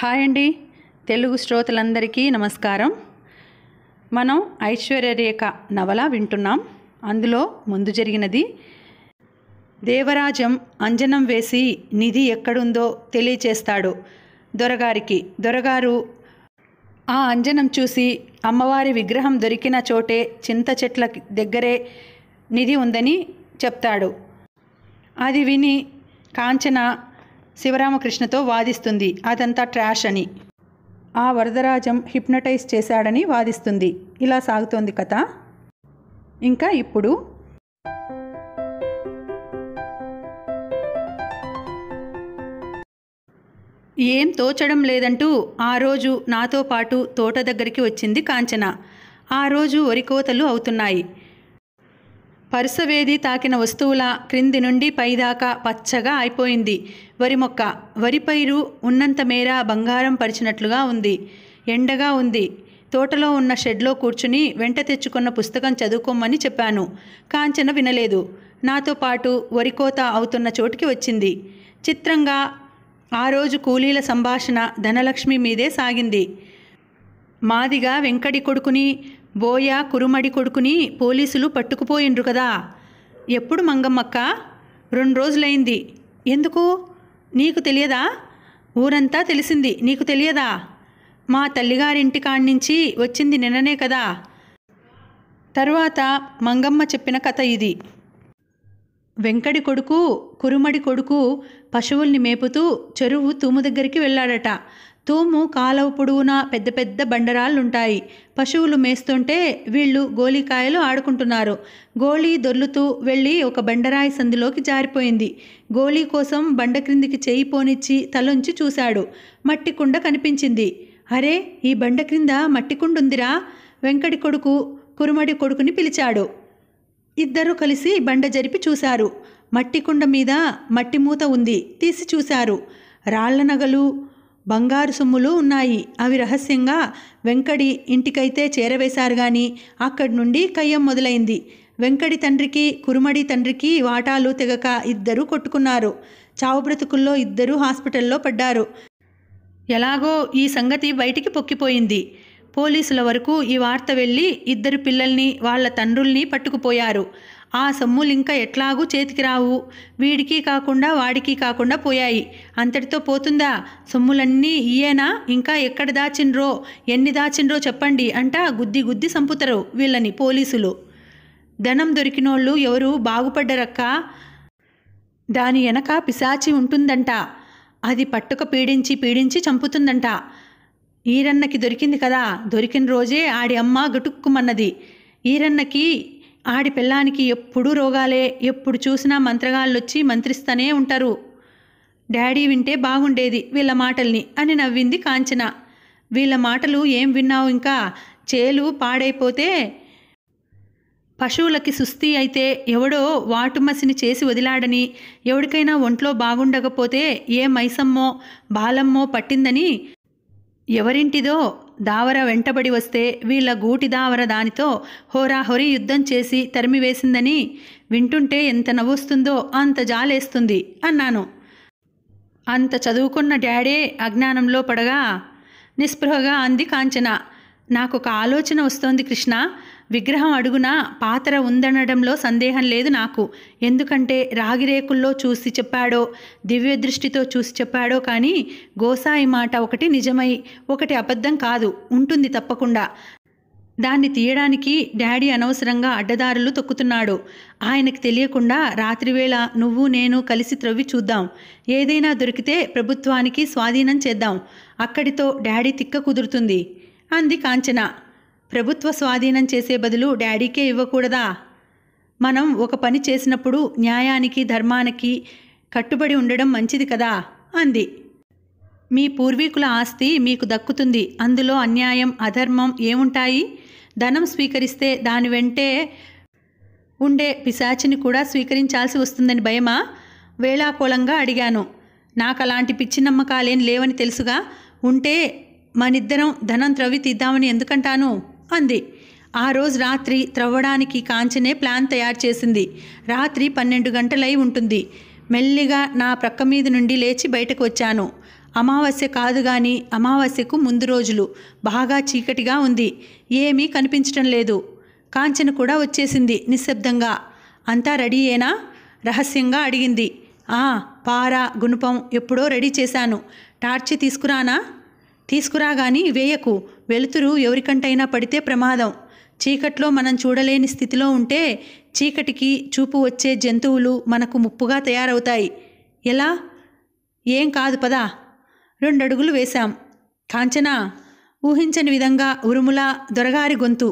hi అండి తెలుగు శ్రోతలందరికీ నమస్కారం మనం ఐశ్వర్యరేఖ నవల వింటున్నాం అందులో ముందు జరిగినది దేవరాజం అంజనం వేసి నిధి ఎక్కడుందో తెలియచేస్తాడు దొరగారికి దొరగారు ఆ అంజనం చూసి అమ్మవారి విగ్రహం దొరికిన చోటే చింత చెట్ల దగ్గరే నిధి ఉందని చెప్తాడు అది విని కాంచన శివరామకృష్ణతో వాదిస్తుంది అదంతా ట్రాష్ అని ఆ వరదరాజం హిప్నటైజ్ చేశాడని వాదిస్తుంది ఇలా సాగుతోంది కథ ఇంకా ఇప్పుడు ఏం తోచడం లేదంటూ ఆ రోజు నాతో పాటు తోట దగ్గరికి వచ్చింది కాంచన ఆ రోజు వరికోతలు అవుతున్నాయి పరుసవేది తాకిన వస్తువుల క్రింది నుండి పైదాకా పచ్చగా అయిపోయింది వరి మొక్క వరి పైరు ఉన్నంత మేర బంగారం పరిచినట్లుగా ఉంది ఎండగా ఉంది తోటలో ఉన్న షెడ్లో కూర్చుని వెంట తెచ్చుకున్న పుస్తకం చదువుకోమని చెప్పాను కాంచన వినలేదు నాతో పాటు వరికోత అవుతున్న చోటుకి వచ్చింది చిత్రంగా ఆ రోజు కూలీల సంభాషణ ధనలక్ష్మి మీదే సాగింది మాదిగా వెంకటి కొడుకుని బోయ కురుమడి కొడుకుని పోలీసులు పట్టుకుపోయిండ్రు కదా ఎప్పుడు మంగమ్మక్క రెండు రోజులైంది ఎందుకు నీకు తెలియదా ఊరంతా తెలిసింది నీకు తెలియదా మా తల్లిగారింటి నుంచి వచ్చింది నిన్ననే కదా తర్వాత మంగమ్మ చెప్పిన కథ ఇది వెంకడి కొడుకు కురుమడి కొడుకు పశువుల్ని మేపుతూ చెరువు తూము దగ్గరికి వెళ్ళాడట తూము కాలవ పొడవునా పెద్ద పెద్ద బండరాళ్ళుంటాయి పశువులు మేస్తుంటే వీళ్ళు గోలికాయలు ఆడుకుంటున్నారు గోళీ దొర్లుతూ వెళ్ళి ఒక బండరాయి సందులోకి జారిపోయింది గోళీ కోసం బండ క్రిందికి చేయి పోనిచ్చి తలొంచి చూశాడు మట్టి కుండ కనిపించింది అరే ఈ బండ క్రింద మట్టి ఉందిరా వెంకటి కొడుకు కురుమడి కొడుకుని పిలిచాడు ఇద్దరూ కలిసి బండ జరిపి చూశారు మట్టి కుండ మీద మట్టి మూత ఉంది తీసి చూశారు రాళ్ల నగలు బంగారు సొమ్ములు ఉన్నాయి అవి రహస్యంగా వెంకడి ఇంటికైతే చేరవేశారు గాని అక్కడి నుండి కయ్యం మొదలైంది వెంకడి తండ్రికి కురుమడి తండ్రికి వాటాలు తెగక ఇద్దరూ కొట్టుకున్నారు చావు బ్రతుకుల్లో ఇద్దరూ హాస్పిటల్లో పడ్డారు ఎలాగో ఈ సంగతి బయటికి పొక్కిపోయింది పోలీసుల వరకు ఈ వార్త వెళ్ళి ఇద్దరు పిల్లల్ని వాళ్ళ తండ్రుల్ని పట్టుకుపోయారు ఆ సొమ్ములు ఇంకా ఎట్లాగూ చేతికి రావు వీడికి కాకుండా వాడికి కాకుండా పోయాయి అంతటితో పోతుందా సొమ్ములన్నీ ఇయేనా ఇంకా ఎక్కడ దాచిండ్రో ఎన్ని దాచిండ్రో చెప్పండి అంటా గుద్ది గుద్ది చంపుతారు వీళ్ళని పోలీసులు ధనం దొరికినోళ్ళు ఎవరు బాగుపడ్డరక్క దాని వెనక పిశాచి ఉంటుందంట అది పట్టుక పీడించి పీడించి చంపుతుందంట ఈరన్నకి దొరికింది కదా దొరికిన రోజే ఆడి అమ్మ గుటుక్కుమన్నది ఈరన్నకి ఆడి పిల్లానికి ఎప్పుడూ రోగాలే ఎప్పుడు చూసినా మంత్రగాళ్ళొచ్చి మంత్రిస్తూనే ఉంటారు డాడీ వింటే బాగుండేది వీళ్ళ మాటల్ని అని నవ్వింది కాంచన వీళ్ళ మాటలు ఏం విన్నావు ఇంకా చేలు పాడైపోతే పశువులకి సుస్థి అయితే ఎవడో వాటుమసిని చేసి వదిలాడని ఎవడికైనా ఒంట్లో బాగుండకపోతే ఏ మైసమ్మో బాలమ్మో పట్టిందని ఎవరింటిదో దావర వెంటబడి వస్తే వీళ్ళ గూటి దావర దానితో హోరాహోరి యుద్ధం చేసి తరిమివేసిందని వింటుంటే ఎంత నవ్వుస్తుందో అంత జాలేస్తుంది అన్నాను అంత చదువుకున్న డాడే అజ్ఞానంలో పడగా నిస్పృహగా అంది కాంచన నాకు ఒక ఆలోచన వస్తోంది కృష్ణ విగ్రహం అడుగున పాత్ర ఉందనడంలో సందేహం లేదు నాకు ఎందుకంటే రాగిరేకుల్లో చూసి చెప్పాడో దివ్య దృష్టితో చూసి చెప్పాడో కానీ గోసాయి మాట ఒకటి నిజమై ఒకటి అబద్ధం కాదు ఉంటుంది తప్పకుండా దాన్ని తీయడానికి డాడీ అనవసరంగా అడ్డదారులు తొక్కుతున్నాడు ఆయనకు తెలియకుండా రాత్రివేళ నువ్వు నేను కలిసి త్రవ్వి చూద్దాం ఏదైనా దొరికితే ప్రభుత్వానికి స్వాధీనం చేద్దాం అక్కడితో డాడీ తిక్క కుదురుతుంది అంది కాంచన ప్రభుత్వ స్వాధీనం చేసే బదులు డాడీకే ఇవ్వకూడదా మనం ఒక పని చేసినప్పుడు న్యాయానికి ధర్మానికి కట్టుబడి ఉండడం మంచిది కదా అంది మీ పూర్వీకుల ఆస్తి మీకు దక్కుతుంది అందులో అన్యాయం అధర్మం ఏముంటాయి ధనం స్వీకరిస్తే దాని వెంటే ఉండే పిశాచిని కూడా స్వీకరించాల్సి వస్తుందని భయమా వేళాకూలంగా అడిగాను నాకు అలాంటి పిచ్చి నమ్మకాలేం లేవని తెలుసుగా ఉంటే మనిద్దరం ధనం త్రవ్వి తీద్దామని ఎందుకంటాను అంది ఆ రోజు రాత్రి త్రవ్వడానికి కాంచనే ప్లాన్ తయారు చేసింది రాత్రి పన్నెండు గంటలై ఉంటుంది మెల్లిగా నా ప్రక్క మీద నుండి లేచి బయటకు వచ్చాను అమావాస్య కాదు గాని అమావాస్యకు ముందు రోజులు బాగా చీకటిగా ఉంది ఏమీ కనిపించటం లేదు కాంచన కూడా వచ్చేసింది నిశ్శబ్దంగా అంతా రెడీ అయినా రహస్యంగా అడిగింది ఆ పార గుణపం ఎప్పుడో రెడీ చేశాను టార్చి తీసుకురానా తీసుకురాగాని వేయకు వెలుతురు ఎవరికంటైనా పడితే ప్రమాదం చీకట్లో మనం చూడలేని స్థితిలో ఉంటే చీకటికి చూపు వచ్చే జంతువులు మనకు ముప్పుగా తయారవుతాయి ఎలా ఏం కాదు పదా రెండడుగులు వేశాం కాంచన ఊహించని విధంగా ఉరుముల దొరగారి గొంతు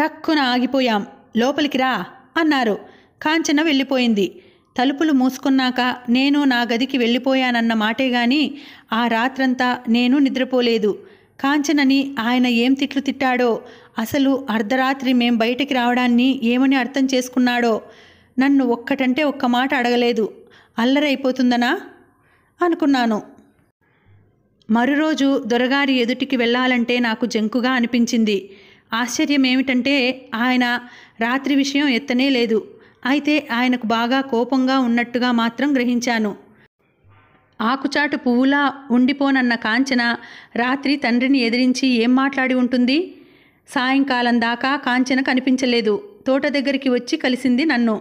టక్కున ఆగిపోయాం లోపలికి రా అన్నారు కాంచన వెళ్ళిపోయింది తలుపులు మూసుకున్నాక నేను నా గదికి వెళ్ళిపోయానన్న మాటే గాని ఆ రాత్రంతా నేను నిద్రపోలేదు కాంచనని ఆయన ఏం తిట్లు తిట్టాడో అసలు అర్ధరాత్రి మేం బయటికి రావడాన్ని ఏమని అర్థం చేసుకున్నాడో నన్ను ఒక్కటంటే ఒక్క మాట అడగలేదు అల్లరైపోతుందనా అనుకున్నాను మరురోజు దొరగారి ఎదుటికి వెళ్ళాలంటే నాకు జంకుగా అనిపించింది ఆశ్చర్యం ఏమిటంటే ఆయన రాత్రి విషయం ఎత్తనే లేదు అయితే ఆయనకు బాగా కోపంగా ఉన్నట్టుగా మాత్రం గ్రహించాను ఆకుచాటు పువ్వులా ఉండిపోనన్న కాంచన రాత్రి తండ్రిని ఎదిరించి ఏం మాట్లాడి ఉంటుంది సాయంకాలం దాకా కాంచన కనిపించలేదు తోట దగ్గరికి వచ్చి కలిసింది నన్ను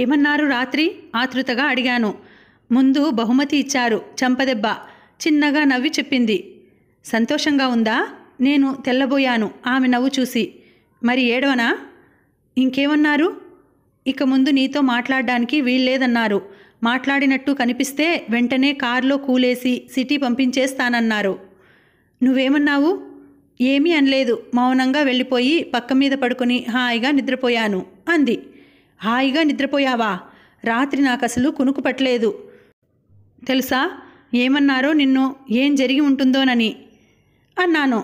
ఏమన్నారు రాత్రి ఆతృతగా అడిగాను ముందు బహుమతి ఇచ్చారు చంపదెబ్బ చిన్నగా నవ్వి చెప్పింది సంతోషంగా ఉందా నేను తెల్లబోయాను ఆమె నవ్వు చూసి మరి ఏడవనా ఇంకేమన్నారు ఇక ముందు నీతో మాట్లాడడానికి వీల్లేదన్నారు మాట్లాడినట్టు కనిపిస్తే వెంటనే కారులో కూలేసి సిటీ పంపించేస్తానన్నారు నువ్వేమన్నావు ఏమీ అనలేదు మౌనంగా వెళ్ళిపోయి పక్క మీద పడుకుని హాయిగా నిద్రపోయాను అంది హాయిగా నిద్రపోయావా రాత్రి నాకు అసలు కునుకు పట్టలేదు తెలుసా ఏమన్నారో నిన్ను ఏం జరిగి ఉంటుందోనని అన్నాను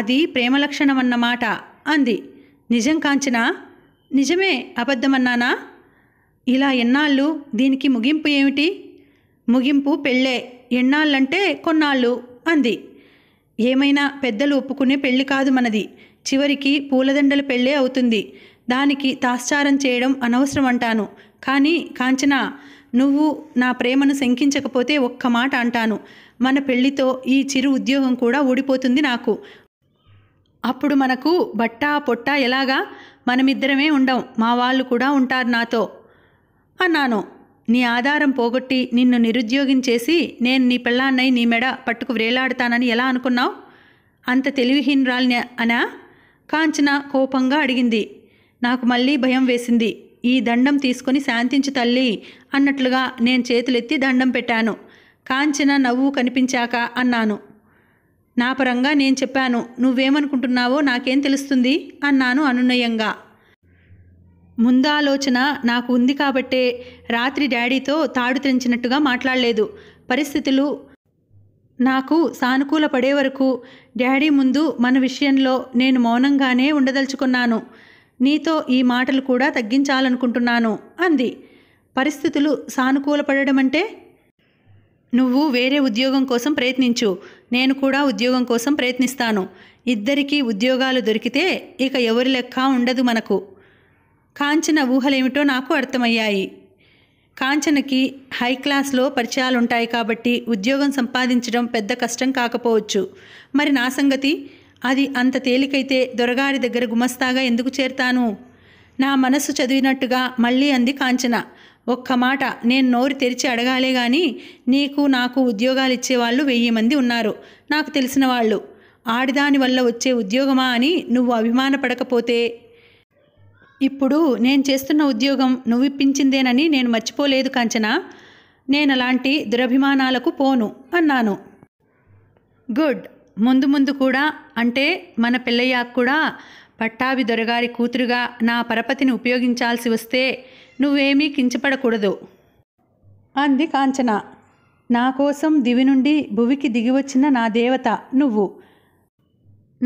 అది ప్రేమ లక్షణం అన్నమాట అంది నిజం కాంచనా నిజమే అబద్ధమన్నానా ఇలా ఎన్నాళ్ళు దీనికి ముగింపు ఏమిటి ముగింపు పెళ్ళే ఎన్నాళ్ళంటే కొన్నాళ్ళు అంది ఏమైనా పెద్దలు ఒప్పుకునే పెళ్లి కాదు మనది చివరికి పూలదండలు పెళ్ళే అవుతుంది దానికి తాశ్చారం చేయడం అనవసరం అంటాను కానీ కాంచనా నువ్వు నా ప్రేమను శంకించకపోతే ఒక్క మాట అంటాను మన పెళ్లితో ఈ చిరు ఉద్యోగం కూడా ఊడిపోతుంది నాకు అప్పుడు మనకు బట్టా పొట్ట ఎలాగా మనమిద్దరమే ఉండం మా వాళ్ళు కూడా ఉంటారు నాతో అన్నాను నీ ఆధారం పోగొట్టి నిన్ను నిరుద్యోగం చేసి నేను నీ పిల్లాన్నై నీ మెడ పట్టుకు వ్రేలాడతానని ఎలా అనుకున్నావు అంత తెలివిహీనరాల్ని అనా కాంచన కోపంగా అడిగింది నాకు మళ్ళీ భయం వేసింది ఈ దండం తీసుకుని శాంతించు తల్లి అన్నట్లుగా నేను చేతులెత్తి దండం పెట్టాను కాంచన నవ్వు కనిపించాక అన్నాను నా పరంగా నేను చెప్పాను నువ్వేమనుకుంటున్నావో నాకేం తెలుస్తుంది అన్నాను అనునయంగా ముందాలోచన నాకు ఉంది కాబట్టే రాత్రి డాడీతో తాడు తెంచినట్టుగా మాట్లాడలేదు పరిస్థితులు నాకు సానుకూల పడే వరకు డాడీ ముందు మన విషయంలో నేను మౌనంగానే ఉండదలుచుకున్నాను నీతో ఈ మాటలు కూడా తగ్గించాలనుకుంటున్నాను అంది పరిస్థితులు సానుకూల పడడం అంటే నువ్వు వేరే ఉద్యోగం కోసం ప్రయత్నించు నేను కూడా ఉద్యోగం కోసం ప్రయత్నిస్తాను ఇద్దరికీ ఉద్యోగాలు దొరికితే ఇక ఎవరి లెక్క ఉండదు మనకు కాంచన ఊహలేమిటో నాకు అర్థమయ్యాయి కాంచనకి హై క్లాస్లో పరిచయాలుంటాయి కాబట్టి ఉద్యోగం సంపాదించడం పెద్ద కష్టం కాకపోవచ్చు మరి నా సంగతి అది అంత తేలికైతే దొరగారి దగ్గర గుమస్తాగా ఎందుకు చేరతాను నా మనసు చదివినట్టుగా మళ్ళీ అంది కాంచన ఒక్క మాట నేను నోరు తెరిచి అడగాలే కానీ నీకు నాకు ఉద్యోగాలు ఇచ్చేవాళ్ళు వెయ్యి మంది ఉన్నారు నాకు తెలిసిన వాళ్ళు ఆడిదాని వల్ల వచ్చే ఉద్యోగమా అని నువ్వు అభిమానపడకపోతే ఇప్పుడు నేను చేస్తున్న ఉద్యోగం నువ్విప్పించిందేనని నేను మర్చిపోలేదు కాంచనా నేను అలాంటి దురభిమానాలకు పోను అన్నాను గుడ్ ముందు ముందు కూడా అంటే మన పిల్లయ్య కూడా పట్టాభి దొరగారి కూతురుగా నా పరపతిని ఉపయోగించాల్సి వస్తే నువ్వేమీ కించపడకూడదు అంది కాంచన నా కోసం దివి నుండి భువికి దిగివచ్చిన నా దేవత నువ్వు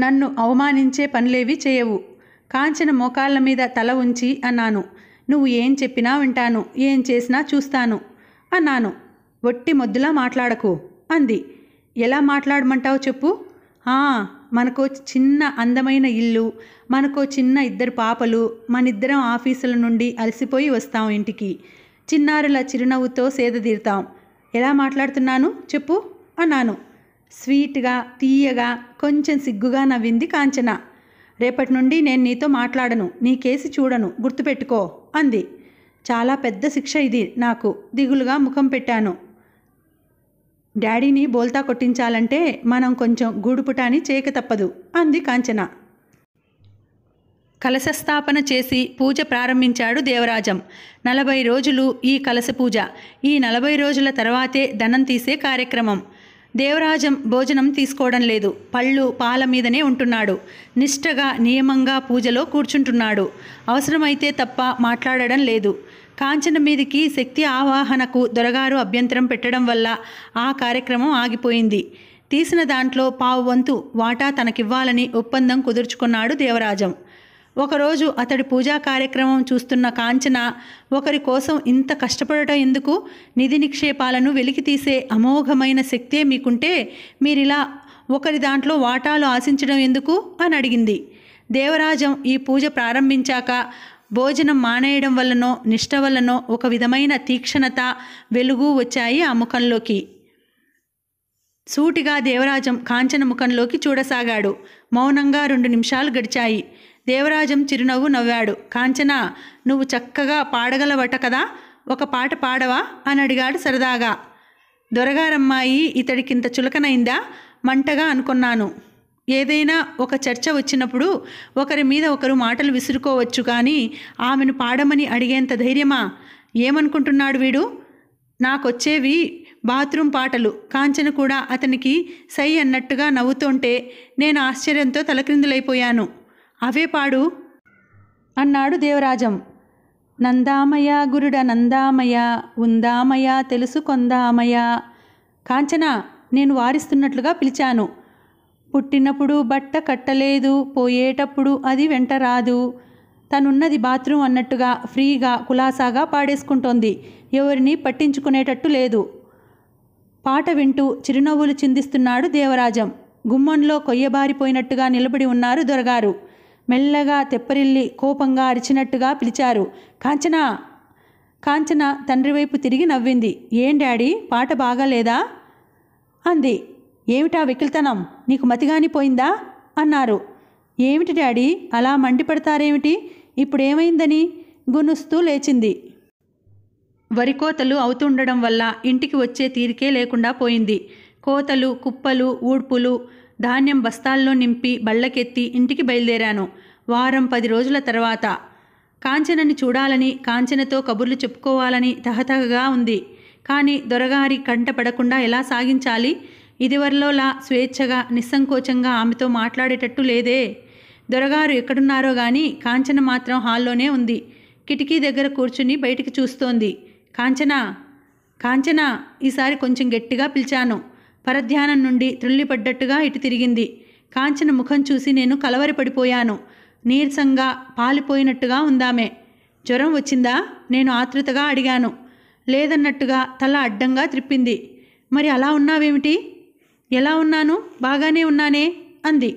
నన్ను అవమానించే పనులేవి చేయవు కాంచన మోకాళ్ళ మీద తల ఉంచి అన్నాను నువ్వు ఏం చెప్పినా వింటాను ఏం చేసినా చూస్తాను అన్నాను ఒట్టి మొద్దులా మాట్లాడకు అంది ఎలా మాట్లాడమంటావు చెప్పు మనకో చిన్న అందమైన ఇల్లు మనకో చిన్న ఇద్దరు పాపలు మనిద్దరం ఆఫీసుల నుండి అలసిపోయి వస్తాం ఇంటికి చిన్నారుల చిరునవ్వుతో సేదతీరుతాం ఎలా మాట్లాడుతున్నాను చెప్పు అన్నాను స్వీట్గా తీయగా కొంచెం సిగ్గుగా నవ్వింది కాంచన రేపటి నుండి నేను నీతో మాట్లాడను నీ కేసు చూడను గుర్తుపెట్టుకో అంది చాలా పెద్ద శిక్ష ఇది నాకు దిగులుగా ముఖం పెట్టాను డాడీని బోల్తా కొట్టించాలంటే మనం కొంచెం గూడుపుటాని చేయక తప్పదు అంది కాంచన కలశస్థాపన చేసి పూజ ప్రారంభించాడు దేవరాజం నలభై రోజులు ఈ కలశ పూజ ఈ నలభై రోజుల తర్వాతే ధనం తీసే కార్యక్రమం దేవరాజం భోజనం తీసుకోవడం లేదు పళ్ళు పాల మీదనే ఉంటున్నాడు నిష్టగా నియమంగా పూజలో కూర్చుంటున్నాడు అవసరమైతే తప్ప మాట్లాడడం లేదు కాంచన మీదికి శక్తి ఆవాహనకు దొరగారు అభ్యంతరం పెట్టడం వల్ల ఆ కార్యక్రమం ఆగిపోయింది తీసిన దాంట్లో పావు వంతు వాటా తనకివ్వాలని ఒప్పందం కుదుర్చుకున్నాడు దేవరాజం ఒకరోజు అతడి పూజా కార్యక్రమం చూస్తున్న కాంచన ఒకరి కోసం ఇంత కష్టపడటం ఎందుకు నిధి నిక్షేపాలను వెలికితీసే అమోఘమైన శక్తే మీకుంటే మీరిలా ఒకరి దాంట్లో వాటాలు ఆశించడం ఎందుకు అని అడిగింది దేవరాజం ఈ పూజ ప్రారంభించాక భోజనం మానేయడం వల్లనో నిష్ట వల్లనో ఒక విధమైన తీక్షణత వెలుగు వచ్చాయి ఆ ముఖంలోకి సూటిగా దేవరాజం కాంచన ముఖంలోకి చూడసాగాడు మౌనంగా రెండు నిమిషాలు గడిచాయి దేవరాజం చిరునవ్వు నవ్వాడు కాంచనా నువ్వు చక్కగా పాడగలవట కదా ఒక పాట పాడవా అని అడిగాడు సరదాగా దొరగారమ్మాయి ఇతడికింత చులకనైందా మంటగా అనుకున్నాను ఏదైనా ఒక చర్చ వచ్చినప్పుడు ఒకరి మీద ఒకరు మాటలు విసురుకోవచ్చు కానీ ఆమెను పాడమని అడిగేంత ధైర్యమా ఏమనుకుంటున్నాడు వీడు నాకొచ్చేవి బాత్రూం పాటలు కాంచన కూడా అతనికి సై అన్నట్టుగా నవ్వుతుంటే నేను ఆశ్చర్యంతో తలక్రిందులైపోయాను అవే పాడు అన్నాడు దేవరాజం నందామయ గురుడ నందామయ ఉందామయ తెలుసుకొందామయ కాంచన నేను వారిస్తున్నట్లుగా పిలిచాను పుట్టినప్పుడు బట్ట కట్టలేదు పోయేటప్పుడు అది వెంట రాదు తనున్నది బాత్రూమ్ అన్నట్టుగా ఫ్రీగా కులాసాగా పాడేసుకుంటోంది ఎవరిని పట్టించుకునేటట్టు లేదు పాట వింటూ చిరునవ్వులు చిందిస్తున్నాడు దేవరాజం గుమ్మంలో కొయ్యబారిపోయినట్టుగా నిలబడి ఉన్నారు దొరగారు మెల్లగా తెప్పరిల్లి కోపంగా అరిచినట్టుగా పిలిచారు కాంచన కాంచన తండ్రి వైపు తిరిగి నవ్వింది ఏం డాడీ పాట బాగాలేదా అంది ఏమిటా వికిల్తనం నీకు మతిగానిపోయిందా అన్నారు ఏమిటి డాడీ అలా మండిపడతారేమిటి ఇప్పుడేమైందని గునుస్తూ లేచింది వరికోతలు అవుతుండడం వల్ల ఇంటికి వచ్చే తీరికే లేకుండా పోయింది కోతలు కుప్పలు ఊడ్పులు ధాన్యం బస్తాల్లో నింపి బళ్ళకెత్తి ఇంటికి బయలుదేరాను వారం పది రోజుల తర్వాత కాంచనని చూడాలని కాంచనతో కబుర్లు చెప్పుకోవాలని తహతహగా ఉంది కానీ దొరగారి కంట పడకుండా ఎలా సాగించాలి ఇదివరలోలా స్వేచ్ఛగా నిస్సంకోచంగా ఆమెతో మాట్లాడేటట్టు లేదే దొరగారు ఎక్కడున్నారో గాని కాంచన మాత్రం హాల్లోనే ఉంది కిటికీ దగ్గర కూర్చుని బయటికి చూస్తోంది కాంచన కాంచన ఈసారి కొంచెం గట్టిగా పిలిచాను పరధ్యానం నుండి త్రుళ్ళిపడ్డట్టుగా ఇటు తిరిగింది కాంచన ముఖం చూసి నేను కలవరిపడిపోయాను నీరసంగా పాలిపోయినట్టుగా ఉందామే జ్వరం వచ్చిందా నేను ఆతృతగా అడిగాను లేదన్నట్టుగా తల అడ్డంగా త్రిప్పింది మరి అలా ఉన్నావేమిటి ఎలా ఉన్నాను బాగానే ఉన్నానే అంది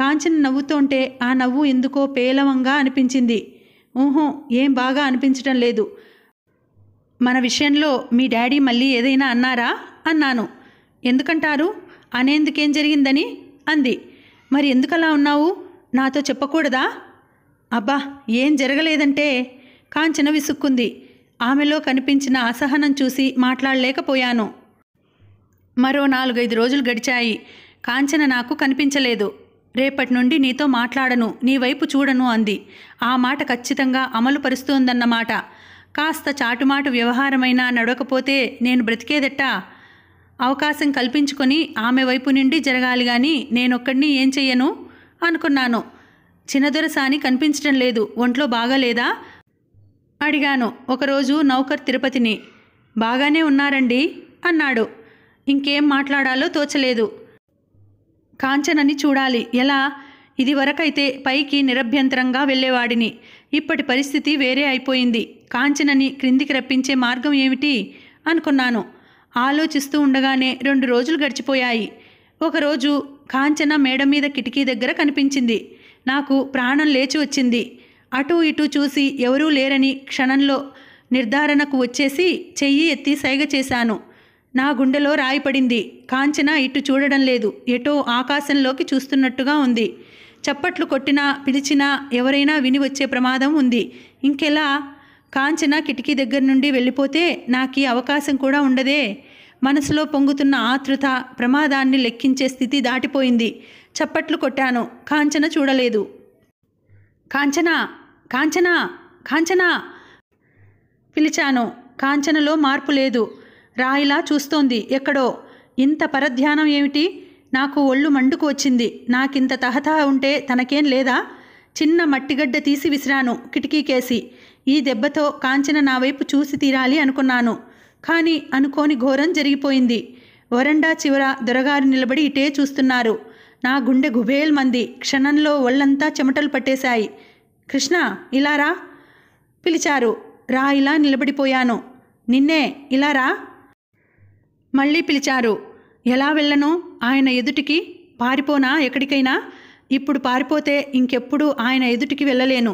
కాంచన నవ్వుతోంటే ఆ నవ్వు ఎందుకో పేలవంగా అనిపించింది ఊహో ఏం బాగా అనిపించటం లేదు మన విషయంలో మీ డాడీ మళ్ళీ ఏదైనా అన్నారా అన్నాను ఎందుకంటారు అనేందుకేం జరిగిందని అంది మరి ఎందుకలా ఉన్నావు నాతో చెప్పకూడదా అబ్బా ఏం జరగలేదంటే కాంచన విసుక్కుంది ఆమెలో కనిపించిన అసహనం చూసి మాట్లాడలేకపోయాను మరో నాలుగైదు రోజులు గడిచాయి కాంచన నాకు కనిపించలేదు రేపటి నుండి నీతో మాట్లాడను నీ వైపు చూడను అంది ఆ మాట ఖచ్చితంగా అమలు పరుస్తోందన్నమాట కాస్త చాటుమాటు వ్యవహారమైనా నడవకపోతే నేను బ్రతికేదట్టా అవకాశం కల్పించుకొని ఆమె వైపు నుండి జరగాలి కానీ నేనొక్కడిని ఏం చెయ్యను అనుకున్నాను చిన్నదొరసాని కనిపించడం లేదు ఒంట్లో బాగాలేదా అడిగాను ఒకరోజు నౌకర్ తిరుపతిని బాగానే ఉన్నారండి అన్నాడు ఇంకేం మాట్లాడాలో తోచలేదు కాంచనని చూడాలి ఎలా ఇది వరకైతే పైకి నిరభ్యంతరంగా వెళ్ళేవాడిని ఇప్పటి పరిస్థితి వేరే అయిపోయింది కాంచనని క్రిందికి రప్పించే మార్గం ఏమిటి అనుకున్నాను ఆలోచిస్తూ ఉండగానే రెండు రోజులు గడిచిపోయాయి ఒకరోజు కాంచన మేడ మీద కిటికీ దగ్గర కనిపించింది నాకు ప్రాణం లేచి వచ్చింది అటూ ఇటూ చూసి ఎవరూ లేరని క్షణంలో నిర్ధారణకు వచ్చేసి చెయ్యి ఎత్తి సైగ చేశాను నా గుండెలో రాయిపడింది కాంచన ఇటు చూడడం లేదు ఎటో ఆకాశంలోకి చూస్తున్నట్టుగా ఉంది చప్పట్లు కొట్టినా పిలిచినా ఎవరైనా విని వచ్చే ప్రమాదం ఉంది ఇంకెలా కాంచన కిటికీ దగ్గర నుండి వెళ్ళిపోతే నాకు ఈ అవకాశం కూడా ఉండదే మనసులో పొంగుతున్న ఆతృత ప్రమాదాన్ని లెక్కించే స్థితి దాటిపోయింది చప్పట్లు కొట్టాను కాంచన చూడలేదు కాంచన కాంచన కాంచన పిలిచాను కాంచనలో మార్పు లేదు రాయిలా చూస్తోంది ఎక్కడో ఇంత పరధ్యానం ఏమిటి నాకు ఒళ్ళు మండుకు వచ్చింది నాకింత తహతహ ఉంటే తనకేం లేదా చిన్న మట్టిగడ్డ తీసి విసిరాను కిటికీకేసి ఈ దెబ్బతో కాంచన నా వైపు చూసి తీరాలి అనుకున్నాను కానీ అనుకోని ఘోరం జరిగిపోయింది వరండా చివర దొరగారు నిలబడి ఇటే చూస్తున్నారు నా గుండె గుబేల్ మంది క్షణంలో ఒళ్ళంతా చెమటలు పట్టేశాయి కృష్ణ ఇలా రా పిలిచారు రా ఇలా నిలబడిపోయాను నిన్నే ఇలా రా మళ్ళీ పిలిచారు ఎలా వెళ్ళను ఆయన ఎదుటికి పారిపోనా ఎక్కడికైనా ఇప్పుడు పారిపోతే ఇంకెప్పుడు ఆయన ఎదుటికి వెళ్ళలేను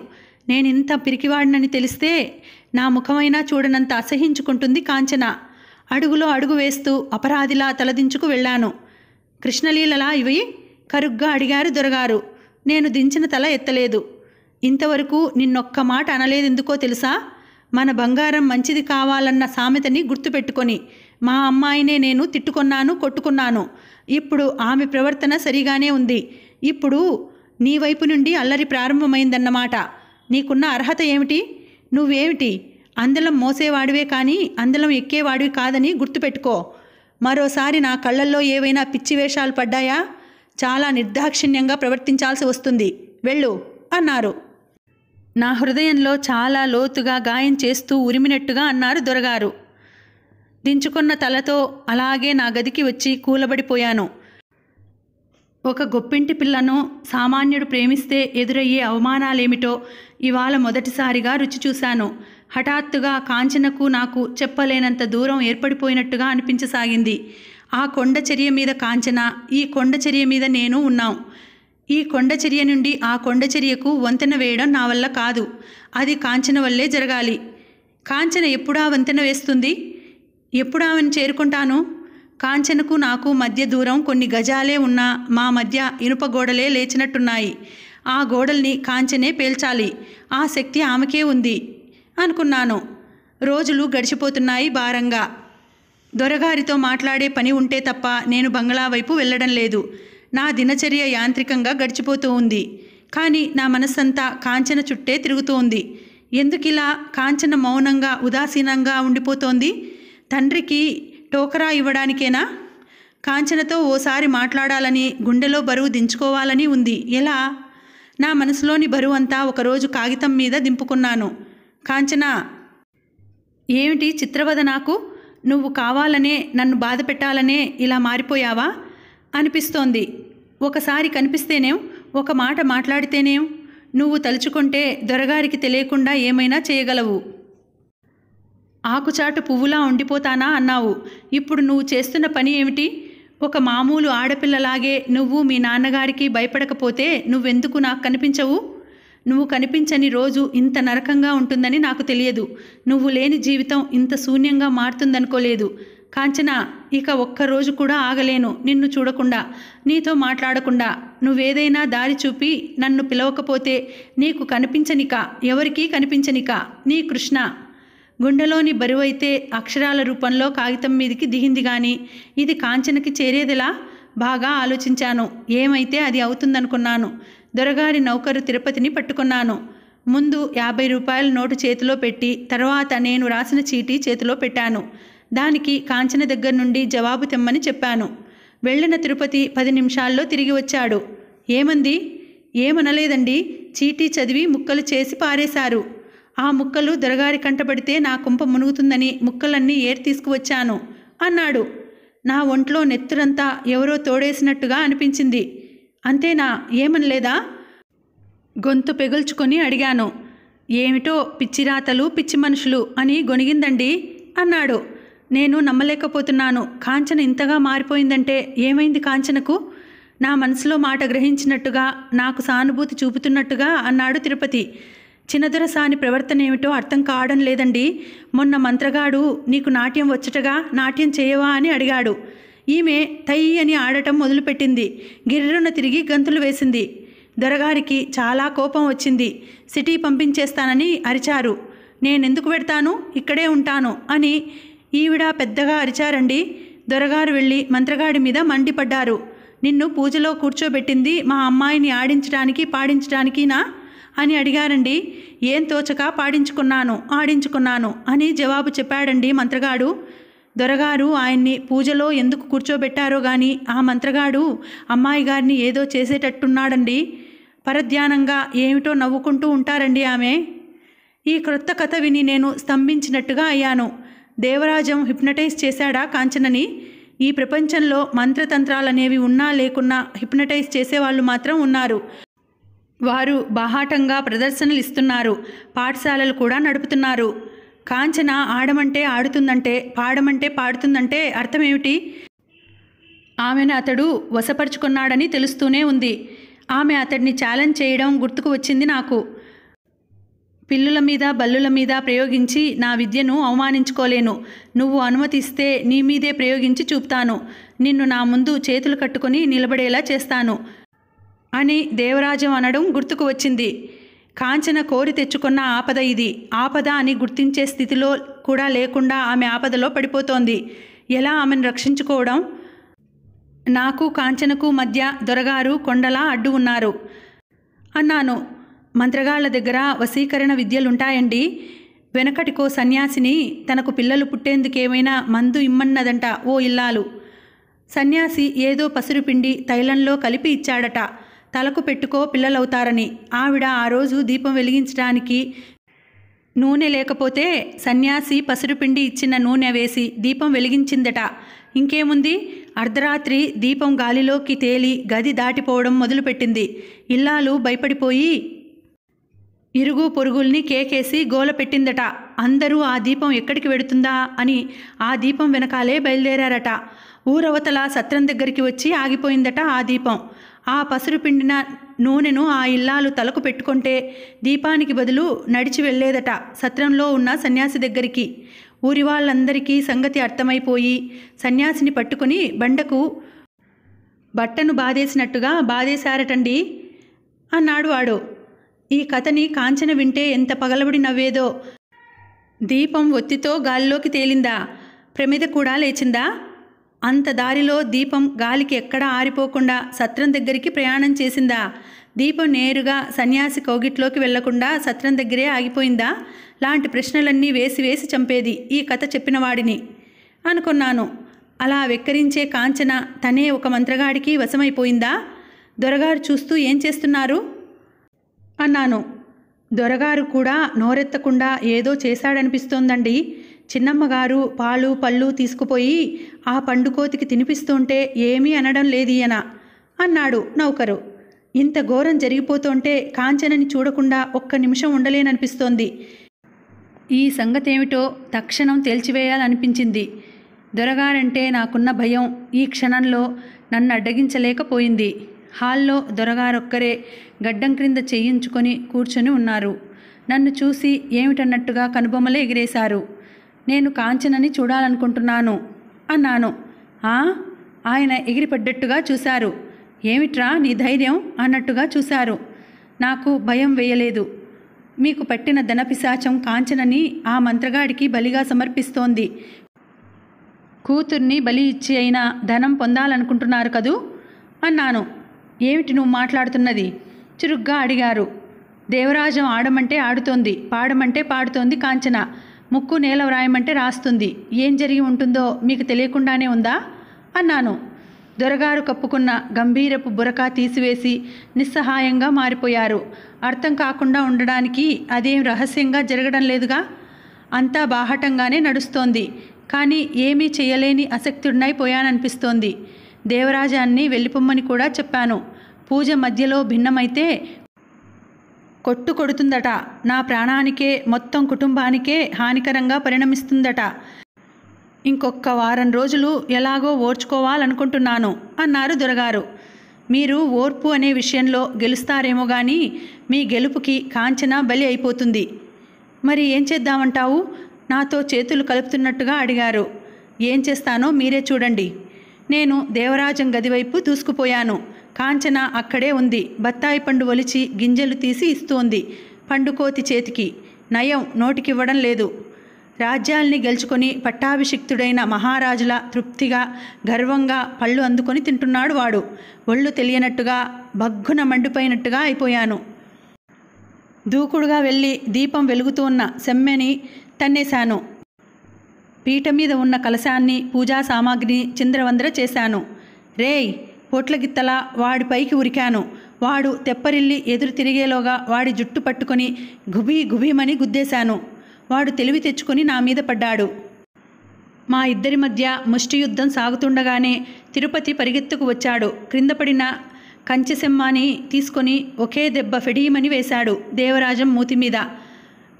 నేను ఇంత పిరికివాడినని తెలిస్తే నా ముఖమైనా చూడనంత అసహించుకుంటుంది కాంచన అడుగులో అడుగు వేస్తూ అపరాధిలా తలదించుకు వెళ్ళాను కృష్ణలీలలా ఇవి కరుగ్గా అడిగారు దొరగారు నేను దించిన తల ఎత్తలేదు ఇంతవరకు నిన్నొక్క మాట అనలేదెందుకో తెలుసా మన బంగారం మంచిది కావాలన్న సామెతని గుర్తుపెట్టుకొని మా అమ్మాయినే నేను తిట్టుకున్నాను కొట్టుకున్నాను ఇప్పుడు ఆమె ప్రవర్తన సరిగానే ఉంది ఇప్పుడు నీ వైపు నుండి అల్లరి ప్రారంభమైందన్నమాట నీకున్న అర్హత ఏమిటి నువ్వేమిటి అందలం మోసేవాడివే కానీ అందలం ఎక్కేవాడివి కాదని గుర్తుపెట్టుకో మరోసారి నా కళ్ళల్లో ఏవైనా పిచ్చి వేషాలు పడ్డాయా చాలా నిర్దాక్షిణ్యంగా ప్రవర్తించాల్సి వస్తుంది వెళ్ళు అన్నారు నా హృదయంలో చాలా లోతుగా గాయం చేస్తూ ఉరిమినట్టుగా అన్నారు దొరగారు దించుకున్న తలతో అలాగే నా గదికి వచ్చి కూలబడిపోయాను ఒక గొప్పింటి పిల్లను సామాన్యుడు ప్రేమిస్తే ఎదురయ్యే అవమానాలేమిటో ఇవాళ మొదటిసారిగా రుచి చూశాను హఠాత్తుగా కాంచనకు నాకు చెప్పలేనంత దూరం ఏర్పడిపోయినట్టుగా అనిపించసాగింది ఆ కొండ మీద కాంచన ఈ కొండ మీద నేను ఉన్నాం ఈ కొండ నుండి ఆ కొండ చర్యకు వంతెన వేయడం నా వల్ల కాదు అది కాంచన వల్లే జరగాలి కాంచన ఎప్పుడా వంతెన వేస్తుంది ఎప్పుడా ఆమెను చేరుకుంటాను కాంచనకు నాకు మధ్య దూరం కొన్ని గజాలే ఉన్నా మా మధ్య ఇనుప గోడలే లేచినట్టున్నాయి ఆ గోడల్ని కాంచనే పేల్చాలి ఆ శక్తి ఆమెకే ఉంది అనుకున్నాను రోజులు గడిచిపోతున్నాయి భారంగా దొరగారితో మాట్లాడే పని ఉంటే తప్ప నేను బంగ్లా వైపు వెళ్ళడం లేదు నా దినచర్య యాంత్రికంగా గడిచిపోతూ ఉంది కానీ నా మనస్సంతా కాంచన చుట్టే తిరుగుతోంది ఎందుకిలా కాంచన మౌనంగా ఉదాసీనంగా ఉండిపోతోంది తండ్రికి టోకరా ఇవ్వడానికేనా కాంచనతో ఓసారి మాట్లాడాలని గుండెలో బరువు దించుకోవాలని ఉంది ఎలా నా మనసులోని బరువు అంతా ఒకరోజు కాగితం మీద దింపుకున్నాను కాంచన ఏమిటి చిత్రవద నాకు నువ్వు కావాలనే నన్ను బాధ పెట్టాలనే ఇలా మారిపోయావా అనిపిస్తోంది ఒకసారి కనిపిస్తేనేం ఒక మాట మాట్లాడితేనేం నువ్వు తలుచుకుంటే దొరగారికి తెలియకుండా ఏమైనా చేయగలవు ఆకుచాటు పువ్వులా ఉండిపోతానా అన్నావు ఇప్పుడు నువ్వు చేస్తున్న పని ఏమిటి ఒక మామూలు ఆడపిల్లలాగే నువ్వు మీ నాన్నగారికి భయపడకపోతే నువ్వెందుకు నాకు కనిపించవు నువ్వు కనిపించని రోజు ఇంత నరకంగా ఉంటుందని నాకు తెలియదు నువ్వు లేని జీవితం ఇంత శూన్యంగా మారుతుందనుకోలేదు కాంచన ఇక ఒక్కరోజు కూడా ఆగలేను నిన్ను చూడకుండా నీతో మాట్లాడకుండా నువ్వేదైనా దారి చూపి నన్ను పిలవకపోతే నీకు కనిపించనిక ఎవరికీ కనిపించనిక నీ కృష్ణ గుండెలోని బరువైతే అక్షరాల రూపంలో కాగితం మీదికి దిగింది కానీ ఇది కాంచనకి చేరేదిలా బాగా ఆలోచించాను ఏమైతే అది అవుతుందనుకున్నాను దొరగారి నౌకరు తిరుపతిని పట్టుకున్నాను ముందు యాభై రూపాయల నోటు చేతిలో పెట్టి తర్వాత నేను రాసిన చీటీ చేతిలో పెట్టాను దానికి కాంచన దగ్గర నుండి జవాబు తెమ్మని చెప్పాను వెళ్ళిన తిరుపతి పది నిమిషాల్లో తిరిగి వచ్చాడు ఏమంది ఏమనలేదండి చీటీ చదివి ముక్కలు చేసి పారేశారు ఆ ముక్కలు దొరగారి కంటబడితే నా కుంప మునుగుతుందని ముక్కలన్నీ ఏరి తీసుకువచ్చాను అన్నాడు నా ఒంట్లో నెత్తురంతా ఎవరో తోడేసినట్టుగా అనిపించింది అంతేనా ఏమనలేదా గొంతు పెగుల్చుకొని అడిగాను ఏమిటో పిచ్చిరాతలు పిచ్చి మనుషులు అని గొనిగిందండి అన్నాడు నేను నమ్మలేకపోతున్నాను కాంచన ఇంతగా మారిపోయిందంటే ఏమైంది కాంచనకు నా మనసులో మాట గ్రహించినట్టుగా నాకు సానుభూతి చూపుతున్నట్టుగా అన్నాడు తిరుపతి చిన్నదురసాని ప్రవర్తన ఏమిటో అర్థం కావడం లేదండి మొన్న మంత్రగాడు నీకు నాట్యం వచ్చటగా నాట్యం చేయవా అని అడిగాడు ఈమె తయి అని ఆడటం మొదలుపెట్టింది గిర్రున తిరిగి గంతులు వేసింది దొరగారికి చాలా కోపం వచ్చింది సిటీ పంపించేస్తానని అరిచారు నేనెందుకు పెడతాను ఇక్కడే ఉంటాను అని ఈవిడ పెద్దగా అరిచారండి దొరగారు వెళ్ళి మంత్రగాడి మీద మండిపడ్డారు నిన్ను పూజలో కూర్చోబెట్టింది మా అమ్మాయిని ఆడించడానికి పాడించడానికినా అని అడిగారండి ఏం తోచక పాడించుకున్నాను ఆడించుకున్నాను అని జవాబు చెప్పాడండి మంత్రగాడు దొరగారు ఆయన్ని పూజలో ఎందుకు కూర్చోబెట్టారో గాని ఆ మంత్రగాడు అమ్మాయి గారిని ఏదో చేసేటట్టున్నాడండి పరధ్యానంగా ఏమిటో నవ్వుకుంటూ ఉంటారండి ఆమె ఈ క్రొత్త కథ విని నేను స్తంభించినట్టుగా అయ్యాను దేవరాజం హిప్నటైజ్ చేశాడా కాంచనని ఈ ప్రపంచంలో మంత్రతంత్రాలనేవి ఉన్నా లేకున్నా హిప్నటైజ్ చేసేవాళ్ళు మాత్రం ఉన్నారు వారు బాహాటంగా ప్రదర్శనలు ఇస్తున్నారు పాఠశాలలు కూడా నడుపుతున్నారు కాంచన ఆడమంటే ఆడుతుందంటే పాడమంటే పాడుతుందంటే అర్థమేమిటి ఆమెను అతడు వశపరుచుకున్నాడని తెలుస్తూనే ఉంది ఆమె అతడిని ఛాలెంజ్ చేయడం గుర్తుకు వచ్చింది నాకు పిల్లుల మీద బల్లుల మీద ప్రయోగించి నా విద్యను అవమానించుకోలేను నువ్వు అనుమతిస్తే నీ మీదే ప్రయోగించి చూపుతాను నిన్ను నా ముందు చేతులు కట్టుకొని నిలబడేలా చేస్తాను అని దేవరాజం అనడం గుర్తుకు వచ్చింది కాంచన కోరి తెచ్చుకున్న ఆపద ఇది ఆపద అని గుర్తించే స్థితిలో కూడా లేకుండా ఆమె ఆపదలో పడిపోతోంది ఎలా ఆమెను రక్షించుకోవడం నాకు కాంచనకు మధ్య దొరగారు కొండలా అడ్డు ఉన్నారు అన్నాను మంత్రగాళ్ల దగ్గర వశీకరణ విద్యలుంటాయండి వెనకటికో సన్యాసిని తనకు పిల్లలు పుట్టేందుకేమైనా మందు ఇమ్మన్నదంట ఓ ఇల్లాలు సన్యాసి ఏదో పసురుపిండి తైలంలో కలిపి ఇచ్చాడట తలకు పెట్టుకో పిల్లలవుతారని ఆవిడ ఆ రోజు దీపం వెలిగించడానికి నూనె లేకపోతే సన్యాసి పసిరుపిండి ఇచ్చిన నూనె వేసి దీపం వెలిగించిందట ఇంకేముంది అర్ధరాత్రి దీపం గాలిలోకి తేలి గది దాటిపోవడం మొదలుపెట్టింది ఇల్లాలు భయపడిపోయి ఇరుగు పొరుగుల్ని కేకేసి గోల పెట్టిందట అందరూ ఆ దీపం ఎక్కడికి వెడుతుందా అని ఆ దీపం వెనకాలే బయలుదేరారట ఊరవతల సత్రం దగ్గరికి వచ్చి ఆగిపోయిందట ఆ దీపం ఆ పసురు పిండిన నూనెను ఆ ఇల్లాలు తలకు పెట్టుకుంటే దీపానికి బదులు నడిచి వెళ్ళేదట సత్రంలో ఉన్న సన్యాసి దగ్గరికి ఊరి వాళ్ళందరికీ సంగతి అర్థమైపోయి సన్యాసిని పట్టుకుని బండకు బట్టను బాధేసినట్టుగా బాధేశారటండి అన్నాడు వాడు ఈ కథని కాంచన వింటే ఎంత పగలబడి నవ్వేదో దీపం ఒత్తితో గాల్లోకి తేలిందా ప్రమిద కూడా లేచిందా అంత దారిలో దీపం గాలికి ఎక్కడా ఆరిపోకుండా సత్రం దగ్గరికి ప్రయాణం చేసిందా దీపం నేరుగా సన్యాసి కౌగిట్లోకి వెళ్లకుండా సత్రం దగ్గరే ఆగిపోయిందా లాంటి ప్రశ్నలన్నీ వేసి వేసి చంపేది ఈ కథ చెప్పినవాడిని అనుకున్నాను అలా వెక్కరించే కాంచన తనే ఒక మంత్రగాడికి వశమైపోయిందా దొరగారు చూస్తూ ఏం చేస్తున్నారు అన్నాను దొరగారు కూడా నోరెత్తకుండా ఏదో చేశాడనిపిస్తోందండి చిన్నమ్మగారు పాలు పళ్ళు తీసుకుపోయి ఆ పండుకోతికి తినిపిస్తుంటే ఏమీ అనడం లేదీయన అన్నాడు నౌకరు ఇంత ఘోరం జరిగిపోతుంటే కాంచనని చూడకుండా ఒక్క నిమిషం ఉండలేననిపిస్తోంది ఈ సంగతేమిటో తక్షణం తేల్చివేయాలనిపించింది దొరగారంటే నాకున్న భయం ఈ క్షణంలో నన్ను అడ్డగించలేకపోయింది హాల్లో దొరగారొక్కరే గడ్డం క్రింద చేయించుకొని కూర్చొని ఉన్నారు నన్ను చూసి ఏమిటన్నట్టుగా కనుబొమ్మలు ఎగిరేశారు నేను కాంచనని చూడాలనుకుంటున్నాను అన్నాను ఆ ఆయన ఎగిరిపడ్డట్టుగా చూశారు ఏమిట్రా నీ ధైర్యం అన్నట్టుగా చూశారు నాకు భయం వేయలేదు మీకు పట్టిన ధనపిశాచం కాంచనని ఆ మంత్రగాడికి బలిగా సమర్పిస్తోంది కూతుర్ని బలి ఇచ్చి అయినా ధనం పొందాలనుకుంటున్నారు కదూ అన్నాను ఏమిటి నువ్వు మాట్లాడుతున్నది చురుగ్గా అడిగారు దేవరాజం ఆడమంటే ఆడుతోంది పాడమంటే పాడుతోంది కాంచన ముక్కు నేల వ్రాయమంటే రాస్తుంది ఏం జరిగి ఉంటుందో మీకు తెలియకుండానే ఉందా అన్నాను దొరగారు కప్పుకున్న గంభీరపు బురక తీసివేసి నిస్సహాయంగా మారిపోయారు అర్థం కాకుండా ఉండడానికి అదేం రహస్యంగా జరగడం లేదుగా అంతా బాహటంగానే నడుస్తోంది కానీ ఏమీ చేయలేని అసక్తుడినైపోయాననిపిస్తోంది దేవరాజాన్ని వెళ్ళిపోమ్మని కూడా చెప్పాను పూజ మధ్యలో భిన్నమైతే కొట్టు కొడుతుందట నా ప్రాణానికే మొత్తం కుటుంబానికే హానికరంగా పరిణమిస్తుందట ఇంకొక వారం రోజులు ఎలాగో ఓర్చుకోవాలనుకుంటున్నాను అన్నారు దొరగారు మీరు ఓర్పు అనే విషయంలో గెలుస్తారేమో కానీ మీ గెలుపుకి కాంచన బలి అయిపోతుంది మరి ఏం చేద్దామంటావు నాతో చేతులు కలుపుతున్నట్టుగా అడిగారు ఏం చేస్తానో మీరే చూడండి నేను దేవరాజం గదివైపు దూసుకుపోయాను కాంచన అక్కడే ఉంది బత్తాయి పండు ఒలిచి గింజలు తీసి ఇస్తోంది పండుకోతి చేతికి నయం నోటికివ్వడం లేదు రాజ్యాల్ని గెలుచుకొని పట్టాభిషిక్తుడైన మహారాజుల తృప్తిగా గర్వంగా పళ్ళు అందుకొని తింటున్నాడు వాడు ఒళ్ళు తెలియనట్టుగా భగ్గున మండిపోయినట్టుగా అయిపోయాను దూకుడుగా వెళ్ళి దీపం వెలుగుతూ ఉన్న సెమ్మెని తన్నేశాను పీట మీద ఉన్న కలశాన్ని పూజా సామాగ్రిని చింద్రవందర చేశాను రేయ్ వాడి పైకి ఉరికాను వాడు తెప్పరిల్లి ఎదురు తిరిగేలోగా వాడి జుట్టు పట్టుకొని గుబీ గుబీమని గుద్దేశాను వాడు తెలివి తెచ్చుకొని నా మీద పడ్డాడు మా ఇద్దరి మధ్య ముష్టియుద్ధం సాగుతుండగానే తిరుపతి పరిగెత్తుకు వచ్చాడు క్రింద పడిన కంచెసెమ్మాని తీసుకొని ఒకే దెబ్బ ఫెడియమని వేశాడు దేవరాజం మూతి మీద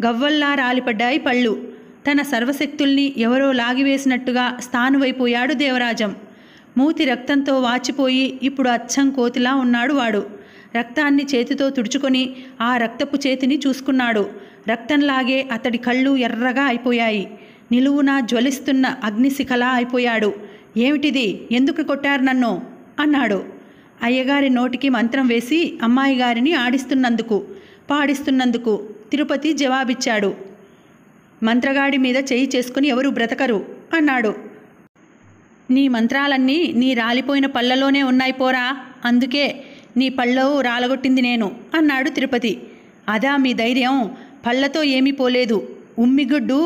గవ్వల్లా రాలిపడ్డాయి పళ్ళు తన సర్వశక్తుల్ని ఎవరో లాగివేసినట్టుగా స్థానువైపోయాడు దేవరాజం మూతి రక్తంతో వాచిపోయి ఇప్పుడు అచ్చం కోతిలా ఉన్నాడు వాడు రక్తాన్ని చేతితో తుడుచుకొని ఆ రక్తపు చేతిని చూసుకున్నాడు రక్తంలాగే అతడి కళ్ళు ఎర్రగా అయిపోయాయి నిలువున జ్వలిస్తున్న అగ్నిశిఖలా అయిపోయాడు ఏమిటిది ఎందుకు కొట్టారు నన్ను అన్నాడు అయ్యగారి నోటికి మంత్రం వేసి అమ్మాయి గారిని ఆడిస్తున్నందుకు పాడిస్తున్నందుకు తిరుపతి జవాబిచ్చాడు మంత్రగాడి మీద చేయి చేసుకుని ఎవరు బ్రతకరు అన్నాడు నీ మంత్రాలన్నీ నీ రాలిపోయిన పళ్ళలోనే ఉన్నాయి పోరా అందుకే నీ పళ్ళవు రాలగొట్టింది నేను అన్నాడు తిరుపతి అదా మీ ధైర్యం పళ్ళతో ఏమీ పోలేదు ఉమ్మిగుడ్డు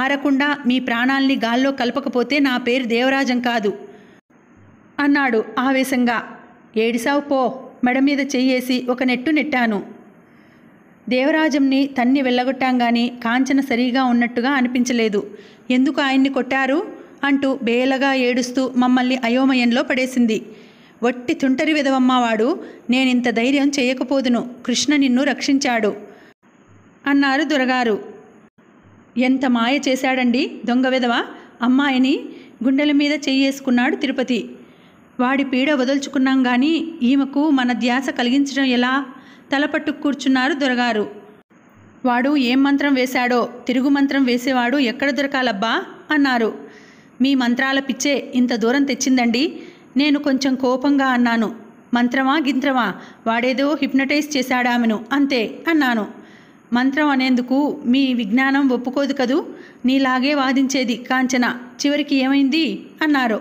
ఆరకుండా మీ ప్రాణాల్ని గాల్లో కలపకపోతే నా పేరు దేవరాజం కాదు అన్నాడు ఆవేశంగా ఏడిసావు పో మెడ మీద చెయ్యేసి ఒక నెట్టు నెట్టాను దేవరాజంని తన్ని వెళ్ళగొట్టాం కానీ కాంచన సరిగా ఉన్నట్టుగా అనిపించలేదు ఎందుకు ఆయన్ని కొట్టారు అంటూ బేలగా ఏడుస్తూ మమ్మల్ని అయోమయంలో పడేసింది వట్టి తుంటరి విధవమ్మవాడు నేనింత ధైర్యం చేయకపోదును కృష్ణ నిన్ను రక్షించాడు అన్నారు దొరగారు ఎంత మాయ చేశాడండి దొంగ విధవ అమ్మాయిని గుండెల మీద చెయ్యేసుకున్నాడు తిరుపతి వాడి పీడ వదులుచుకున్నాం కానీ ఈమెకు మన ధ్యాస కలిగించడం ఎలా తలపట్టు కూర్చున్నారు దొరగారు వాడు ఏం మంత్రం వేశాడో తిరుగు మంత్రం వేసేవాడు ఎక్కడ దొరకాలబ్బా అన్నారు మీ మంత్రాల పిచ్చే ఇంత దూరం తెచ్చిందండి నేను కొంచెం కోపంగా అన్నాను మంత్రమా గింత్రమా వాడేదో హిప్నటైజ్ చేశాడామెను అంతే అన్నాను మంత్రం అనేందుకు మీ విజ్ఞానం ఒప్పుకోదు కదూ నీలాగే వాదించేది కాంచన చివరికి ఏమైంది అన్నారు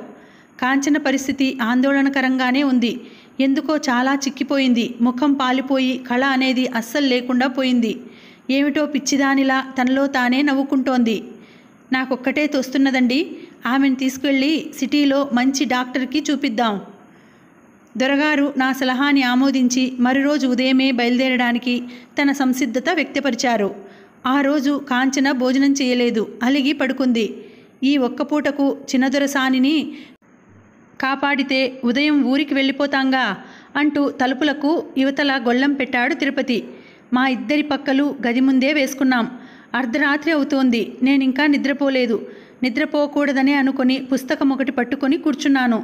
కాంచన పరిస్థితి ఆందోళనకరంగానే ఉంది ఎందుకో చాలా చిక్కిపోయింది ముఖం పాలిపోయి కళ అనేది అస్సలు లేకుండా పోయింది ఏమిటో పిచ్చిదానిలా తనలో తానే నవ్వుకుంటోంది నాకొక్కటే తోస్తున్నదండి ఆమెను తీసుకెళ్ళి సిటీలో మంచి డాక్టర్కి చూపిద్దాం దొరగారు నా సలహాని ఆమోదించి మరోరోజు ఉదయమే బయలుదేరడానికి తన సంసిద్ధత వ్యక్తపరిచారు ఆ రోజు కాంచన భోజనం చేయలేదు అలిగి పడుకుంది ఈ ఒక్క పూటకు చిన్నదొరసానిని కాపాడితే ఉదయం ఊరికి వెళ్ళిపోతాంగా అంటూ తలుపులకు యువతల గొల్లం పెట్టాడు తిరుపతి మా ఇద్దరి పక్కలు గది ముందే వేసుకున్నాం అర్ధరాత్రి అవుతోంది నేనింకా నిద్రపోలేదు నిద్రపోకూడదనే అనుకుని పుస్తకం ఒకటి పట్టుకొని కూర్చున్నాను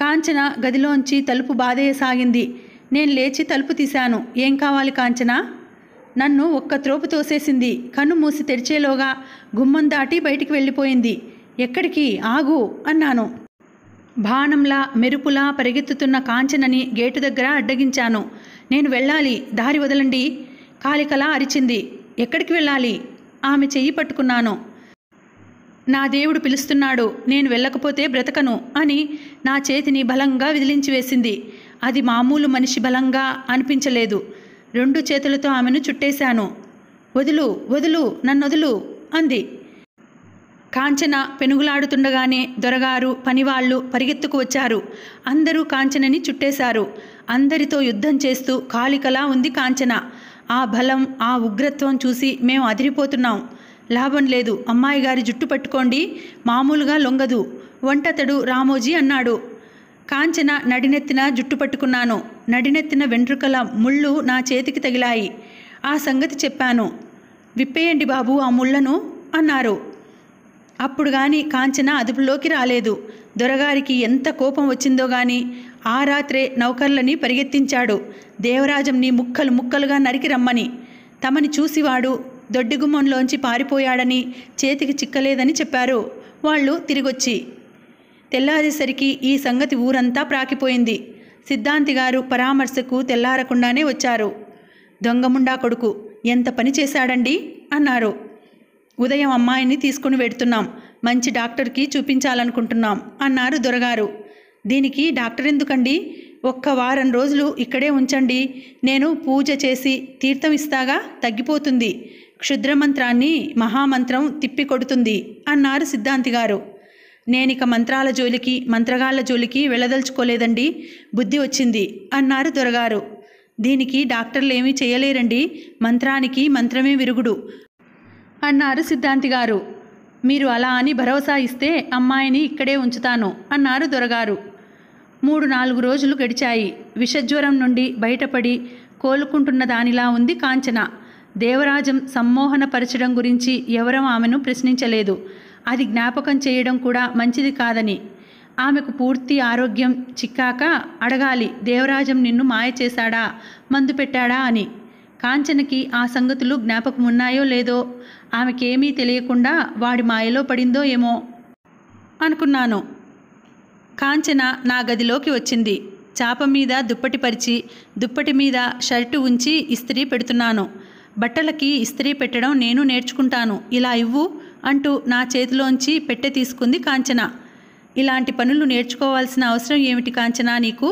కాంచన గదిలోంచి తలుపు బాధేయసాగింది నేను లేచి తలుపు తీశాను ఏం కావాలి కాంచన నన్ను ఒక్క త్రోపు తోసేసింది కన్ను మూసి తెరిచేలోగా గుమ్మం దాటి బయటికి వెళ్ళిపోయింది ఎక్కడికి ఆగు అన్నాను బాణంలా మెరుపులా పరిగెత్తుతున్న కాంచనని గేటు దగ్గర అడ్డగించాను నేను వెళ్ళాలి దారి వదలండి కాలికలా అరిచింది ఎక్కడికి వెళ్ళాలి ఆమె చెయ్యి పట్టుకున్నాను నా దేవుడు పిలుస్తున్నాడు నేను వెళ్ళకపోతే బ్రతకను అని నా చేతిని బలంగా విదిలించి వేసింది అది మామూలు మనిషి బలంగా అనిపించలేదు రెండు చేతులతో ఆమెను చుట్టేశాను వదులు వదులు నన్నొదులు అంది కాంచన పెనుగులాడుతుండగానే దొరగారు పనివాళ్లు పరిగెత్తుకు వచ్చారు అందరూ కాంచనని చుట్టేశారు అందరితో యుద్ధం చేస్తూ కాళికలా ఉంది కాంచన ఆ బలం ఆ ఉగ్రత్వం చూసి మేము అదిరిపోతున్నాం లాభం లేదు అమ్మాయి గారి జుట్టు పట్టుకోండి మామూలుగా లొంగదు వంటతడు రామోజీ అన్నాడు కాంచన నడినెత్తిన జుట్టు పట్టుకున్నాను నడినెత్తిన వెంట్రుకల ముళ్ళు నా చేతికి తగిలాయి ఆ సంగతి చెప్పాను విప్పేయండి బాబు ఆ ముళ్ళను అన్నారు అప్పుడు గాని కాంచన అదుపులోకి రాలేదు దొరగారికి ఎంత కోపం వచ్చిందో గాని ఆ రాత్రే నౌకర్లని పరిగెత్తించాడు దేవరాజంని ముక్కలు ముక్కలుగా నరికి రమ్మని తమని చూసివాడు దొడ్డిగుమ్మంలోంచి పారిపోయాడని చేతికి చిక్కలేదని చెప్పారు వాళ్ళు తిరిగొచ్చి తెల్లారేసరికి ఈ సంగతి ఊరంతా ప్రాకిపోయింది సిద్ధాంతి గారు పరామర్శకు తెల్లారకుండానే వచ్చారు దొంగముండా కొడుకు ఎంత పని చేశాడండి అన్నారు ఉదయం అమ్మాయిని తీసుకుని వెడుతున్నాం మంచి డాక్టర్కి చూపించాలనుకుంటున్నాం అన్నారు దొరగారు దీనికి డాక్టర్ ఎందుకండి ఒక్క వారం రోజులు ఇక్కడే ఉంచండి నేను పూజ చేసి తీర్థం ఇస్తాగా తగ్గిపోతుంది క్షుద్రమంత్రాన్ని మహామంత్రం తిప్పికొడుతుంది అన్నారు సిద్ధాంతి గారు నేనిక మంత్రాల జోలికి మంత్రగాళ్ల జోలికి వెళ్ళదలుచుకోలేదండి బుద్ధి వచ్చింది అన్నారు దొరగారు దీనికి డాక్టర్లు చేయలేరండి మంత్రానికి మంత్రమే విరుగుడు అన్నారు సిద్ధాంతి గారు మీరు అలా అని భరోసా ఇస్తే అమ్మాయిని ఇక్కడే ఉంచుతాను అన్నారు దొరగారు మూడు నాలుగు రోజులు గడిచాయి విషజ్వరం నుండి బయటపడి కోలుకుంటున్న దానిలా ఉంది కాంచన దేవరాజం సమ్మోహనపరచడం గురించి ఎవరం ఆమెను ప్రశ్నించలేదు అది జ్ఞాపకం చేయడం కూడా మంచిది కాదని ఆమెకు పూర్తి ఆరోగ్యం చిక్కాక అడగాలి దేవరాజం నిన్ను మాయ చేశాడా మందు పెట్టాడా అని కాంచనకి ఆ సంగతులు జ్ఞాపకం ఉన్నాయో లేదో ఆమెకేమీ తెలియకుండా వాడి మాయలో పడిందో ఏమో అనుకున్నాను కాంచన నా గదిలోకి వచ్చింది చాప మీద దుప్పటి పరిచి దుప్పటి మీద షర్టు ఉంచి ఇస్త్రీ పెడుతున్నాను బట్టలకి ఇస్త్రీ పెట్టడం నేను నేర్చుకుంటాను ఇలా ఇవ్వు అంటూ నా చేతిలోంచి పెట్టె తీసుకుంది కాంచన ఇలాంటి పనులు నేర్చుకోవాల్సిన అవసరం ఏమిటి కాంచనా నీకు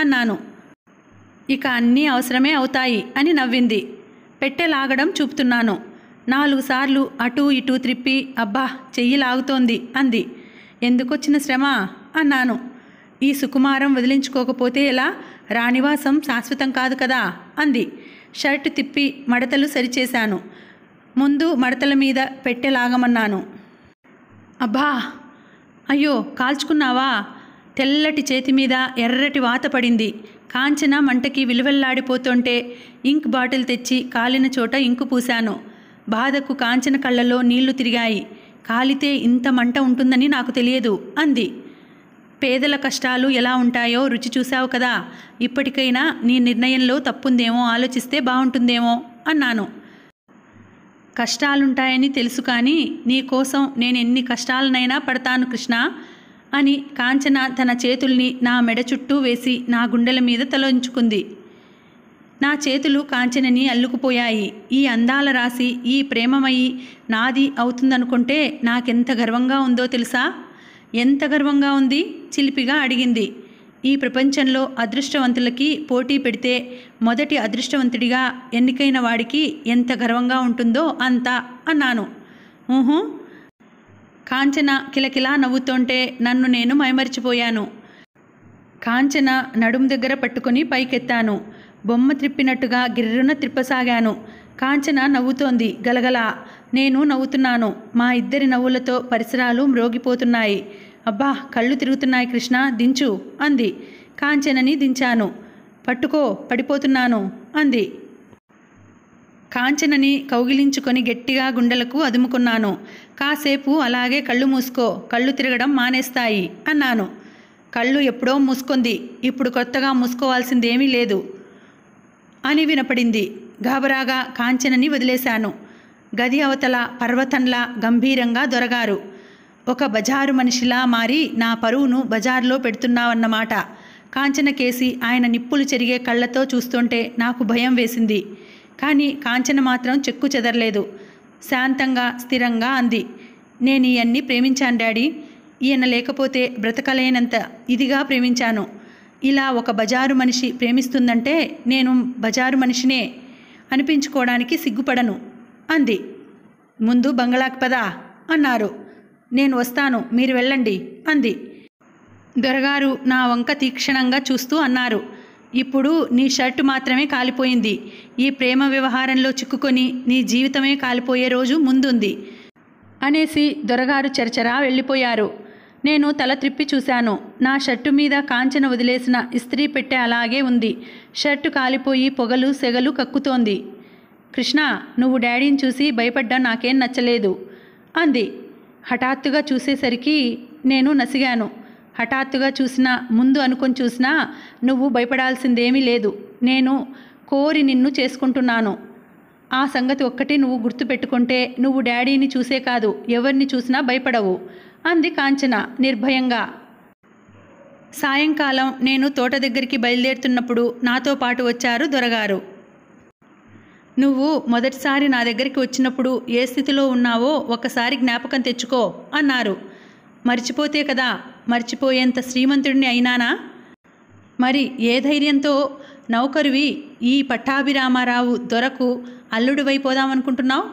అన్నాను ఇక అన్నీ అవసరమే అవుతాయి అని నవ్వింది పెట్టె లాగడం చూపుతున్నాను నాలుగు సార్లు అటూ ఇటూ త్రిప్పి అబ్బా చెయ్యి లాగుతోంది అంది ఎందుకొచ్చిన శ్రమ అన్నాను ఈ సుకుమారం వదిలించుకోకపోతే ఎలా రానివాసం శాశ్వతం కాదు కదా అంది షర్ట్ తిప్పి మడతలు సరిచేశాను ముందు మడతల మీద పెట్టెలాగమన్నాను అబ్బా అయ్యో కాల్చుకున్నావా తెల్లటి చేతి మీద ఎర్రటి వాత పడింది కాంచన మంటకి విలువెల్లాడిపోతుంటే ఇంక్ బాటిల్ తెచ్చి కాలిన చోట ఇంకు పూశాను బాధకు కాంచన కళ్ళలో నీళ్లు తిరిగాయి కాలితే ఇంత మంట ఉంటుందని నాకు తెలియదు అంది పేదల కష్టాలు ఎలా ఉంటాయో రుచి చూశావు కదా ఇప్పటికైనా నీ నిర్ణయంలో తప్పుందేమో ఆలోచిస్తే బాగుంటుందేమో అన్నాను కష్టాలుంటాయని తెలుసు కానీ నీ కోసం నేను ఎన్ని కష్టాలనైనా పడతాను కృష్ణ అని కాంచన తన చేతుల్ని నా మెడ చుట్టూ వేసి నా గుండెల మీద తలంచుకుంది నా చేతులు కాంచనని అల్లుకుపోయాయి ఈ అందాల రాసి ఈ ప్రేమమయ్యి నాది అవుతుందనుకుంటే నాకెంత గర్వంగా ఉందో తెలుసా ఎంత గర్వంగా ఉంది చిలిపిగా అడిగింది ఈ ప్రపంచంలో అదృష్టవంతులకి పోటీ పెడితే మొదటి అదృష్టవంతుడిగా ఎన్నికైన వాడికి ఎంత గర్వంగా ఉంటుందో అంత అన్నాను ఊహు కాంచన కిలకిలా నవ్వుతుంటే నన్ను నేను మైమరిచిపోయాను కాంచన నడుం దగ్గర పట్టుకుని పైకెత్తాను బొమ్మ త్రిప్పినట్టుగా గిర్రున త్రిప్పసాగాను కాంచన నవ్వుతోంది గలగలా నేను నవ్వుతున్నాను మా ఇద్దరి నవ్వులతో పరిసరాలు మ్రోగిపోతున్నాయి అబ్బా కళ్ళు తిరుగుతున్నాయి కృష్ణ దించు అంది కాంచనని దించాను పట్టుకో పడిపోతున్నాను అంది కాంచనని కౌగిలించుకొని గట్టిగా గుండెలకు అదుముకున్నాను కాసేపు అలాగే కళ్ళు మూసుకో కళ్ళు తిరగడం మానేస్తాయి అన్నాను కళ్ళు ఎప్పుడో మూసుకుంది ఇప్పుడు కొత్తగా మూసుకోవాల్సిందేమీ లేదు అని వినపడింది గాబరాగా కాంచనని వదిలేశాను గది అవతల పర్వతంలా గంభీరంగా దొరగారు ఒక బజారు మనిషిలా మారి నా పరువును బజార్లో పెడుతున్నావన్నమాట కాంచన కేసి ఆయన నిప్పులు చెరిగే కళ్ళతో చూస్తుంటే నాకు భయం వేసింది కానీ కాంచన మాత్రం చెక్కు చెదరలేదు శాంతంగా స్థిరంగా అంది నేను ఈయన్ని ప్రేమించాను డాడీ ఈయన లేకపోతే బ్రతకలేనంత ఇదిగా ప్రేమించాను ఇలా ఒక బజారు మనిషి ప్రేమిస్తుందంటే నేను బజారు మనిషినే అనిపించుకోవడానికి సిగ్గుపడను అంది ముందు బంగ్లాకి పదా అన్నారు నేను వస్తాను మీరు వెళ్ళండి అంది దొరగారు నా వంక తీక్షణంగా చూస్తూ అన్నారు ఇప్పుడు నీ షర్టు మాత్రమే కాలిపోయింది ఈ ప్రేమ వ్యవహారంలో చిక్కుకొని నీ జీవితమే కాలిపోయే రోజు ముందుంది అనేసి దొరగారు చరచరా వెళ్ళిపోయారు నేను తల త్రిప్పి చూశాను నా షర్టు మీద కాంచెన వదిలేసిన ఇస్త్రీ పెట్టె అలాగే ఉంది షర్టు కాలిపోయి పొగలు సెగలు కక్కుతోంది కృష్ణ నువ్వు డాడీని చూసి భయపడ్డా నాకేం నచ్చలేదు అంది హఠాత్తుగా చూసేసరికి నేను నసిగాను హఠాత్తుగా చూసినా ముందు అనుకొని చూసినా నువ్వు భయపడాల్సిందేమీ లేదు నేను కోరి నిన్ను చేసుకుంటున్నాను ఆ సంగతి ఒక్కటి నువ్వు గుర్తుపెట్టుకుంటే నువ్వు డాడీని చూసే కాదు ఎవరిని చూసినా భయపడవు అంది కాంచన నిర్భయంగా సాయంకాలం నేను తోట దగ్గరికి బయలుదేరుతున్నప్పుడు నాతో పాటు వచ్చారు దొరగారు నువ్వు మొదటిసారి నా దగ్గరికి వచ్చినప్పుడు ఏ స్థితిలో ఉన్నావో ఒకసారి జ్ఞాపకం తెచ్చుకో అన్నారు మర్చిపోతే కదా మర్చిపోయేంత శ్రీమంతుడిని అయినానా మరి ఏ ధైర్యంతో నౌకరువి ఈ పట్టాభిరామారావు దొరకు అల్లుడివైపోదామనుకుంటున్నావు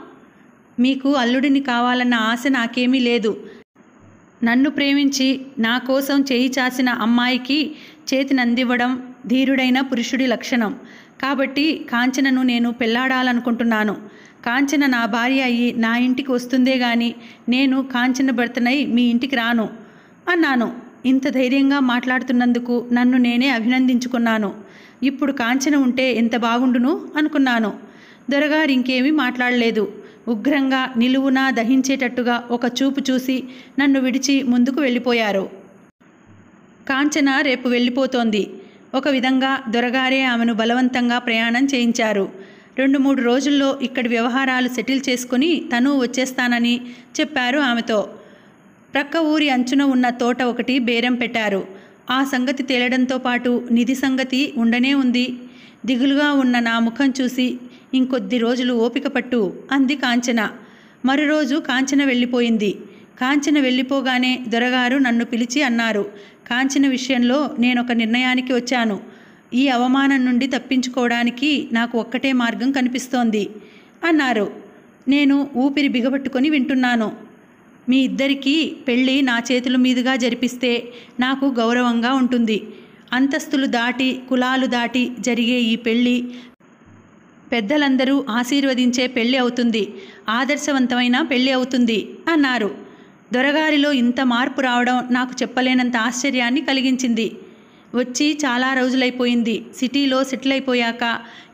మీకు అల్లుడిని కావాలన్న ఆశ నాకేమీ లేదు నన్ను ప్రేమించి నా కోసం చేయి చాసిన అమ్మాయికి చేతినందివ్వడం ధీరుడైన పురుషుడి లక్షణం కాబట్టి కాంచనను నేను పెళ్లాడాలనుకుంటున్నాను కాంచన నా భార్య అయ్యి నా ఇంటికి వస్తుందే గాని నేను కాంచన భర్తనై మీ ఇంటికి రాను అన్నాను ఇంత ధైర్యంగా మాట్లాడుతున్నందుకు నన్ను నేనే అభినందించుకున్నాను ఇప్పుడు కాంచన ఉంటే ఎంత బాగుండును అనుకున్నాను దొరగారు ఇంకేమీ మాట్లాడలేదు ఉగ్రంగా నిలువునా దహించేటట్టుగా ఒక చూపు చూసి నన్ను విడిచి ముందుకు వెళ్ళిపోయారు కాంచన రేపు వెళ్ళిపోతోంది ఒక విధంగా దొరగారే ఆమెను బలవంతంగా ప్రయాణం చేయించారు రెండు మూడు రోజుల్లో ఇక్కడి వ్యవహారాలు సెటిల్ చేసుకుని తను వచ్చేస్తానని చెప్పారు ఆమెతో ప్రక్క ఊరి అంచున ఉన్న తోట ఒకటి బేరం పెట్టారు ఆ సంగతి తేలడంతో పాటు నిధి సంగతి ఉండనే ఉంది దిగులుగా ఉన్న నా ముఖం చూసి ఇంకొద్ది రోజులు ఓపిక పట్టు అంది కాంచన మరో రోజు కాంచన వెళ్ళిపోయింది కాంచన వెళ్ళిపోగానే దొరగారు నన్ను పిలిచి అన్నారు కాంచన విషయంలో నేనొక నిర్ణయానికి వచ్చాను ఈ అవమానం నుండి తప్పించుకోవడానికి నాకు ఒక్కటే మార్గం కనిపిస్తోంది అన్నారు నేను ఊపిరి బిగబట్టుకొని వింటున్నాను మీ ఇద్దరికీ పెళ్ళి నా చేతుల మీదుగా జరిపిస్తే నాకు గౌరవంగా ఉంటుంది అంతస్తులు దాటి కులాలు దాటి జరిగే ఈ పెళ్ళి పెద్దలందరూ ఆశీర్వదించే పెళ్ళి అవుతుంది ఆదర్శవంతమైన పెళ్ళి అవుతుంది అన్నారు దొరగారిలో ఇంత మార్పు రావడం నాకు చెప్పలేనంత ఆశ్చర్యాన్ని కలిగించింది వచ్చి చాలా రోజులైపోయింది సిటీలో సెటిల్ అయిపోయాక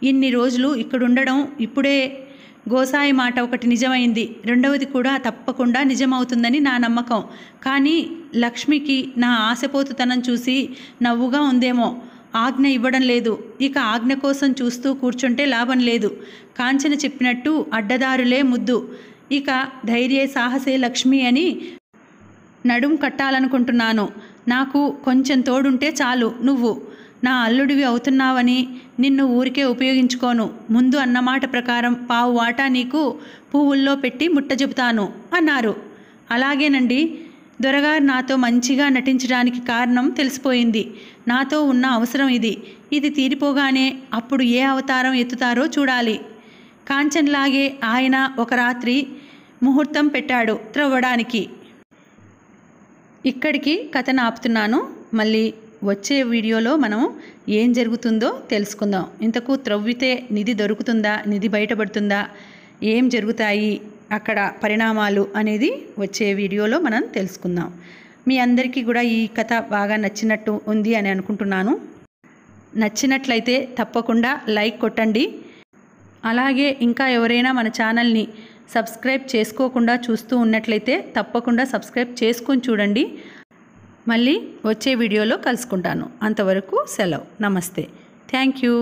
ఇన్ని రోజులు ఇక్కడుండడం ఇప్పుడే గోసాయి మాట ఒకటి నిజమైంది రెండవది కూడా తప్పకుండా నిజమవుతుందని నా నమ్మకం కానీ లక్ష్మికి నా ఆశపోతుతనం చూసి నవ్వుగా ఉందేమో ఆజ్ఞ ఇవ్వడం లేదు ఇక ఆజ్ఞ కోసం చూస్తూ కూర్చుంటే లాభం లేదు కాంచన చెప్పినట్టు అడ్డదారులే ముద్దు ఇక ధైర్యే సాహసే లక్ష్మి అని నడుం కట్టాలనుకుంటున్నాను నాకు కొంచెం తోడుంటే చాలు నువ్వు నా అల్లుడివి అవుతున్నావని నిన్ను ఊరికే ఉపయోగించుకోను ముందు అన్నమాట ప్రకారం పావు వాటా నీకు పువ్వుల్లో పెట్టి ముట్ట చెబుతాను అన్నారు అలాగేనండి దొరగారు నాతో మంచిగా నటించడానికి కారణం తెలిసిపోయింది నాతో ఉన్న అవసరం ఇది ఇది తీరిపోగానే అప్పుడు ఏ అవతారం ఎత్తుతారో చూడాలి కాంచన్లాగే ఆయన ఒక రాత్రి ముహూర్తం పెట్టాడు త్రవ్వడానికి ఇక్కడికి కథ నాపుతున్నాను మళ్ళీ వచ్చే వీడియోలో మనం ఏం జరుగుతుందో తెలుసుకుందాం ఇంతకు త్రవ్వితే నిధి దొరుకుతుందా నిధి బయటపడుతుందా ఏం జరుగుతాయి అక్కడ పరిణామాలు అనేది వచ్చే వీడియోలో మనం తెలుసుకుందాం మీ అందరికీ కూడా ఈ కథ బాగా నచ్చినట్టు ఉంది అని అనుకుంటున్నాను నచ్చినట్లయితే తప్పకుండా లైక్ కొట్టండి అలాగే ఇంకా ఎవరైనా మన ఛానల్ని సబ్స్క్రైబ్ చేసుకోకుండా చూస్తూ ఉన్నట్లయితే తప్పకుండా సబ్స్క్రైబ్ చేసుకొని చూడండి మళ్ళీ వచ్చే వీడియోలో కలుసుకుంటాను అంతవరకు సెలవు నమస్తే థ్యాంక్ యూ